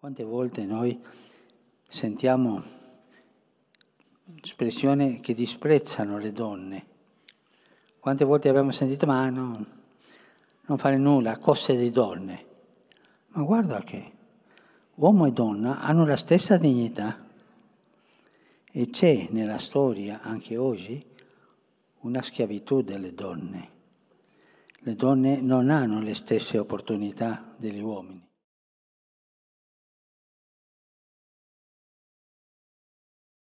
Quante volte noi sentiamo espressioni che disprezzano le donne? Quante volte abbiamo sentito, ma no, non fare nulla, cose di donne. Ma guarda che uomo e donna hanno la stessa dignità e c'è nella storia, anche oggi, una schiavitù delle donne. Le donne non hanno le stesse opportunità degli uomini.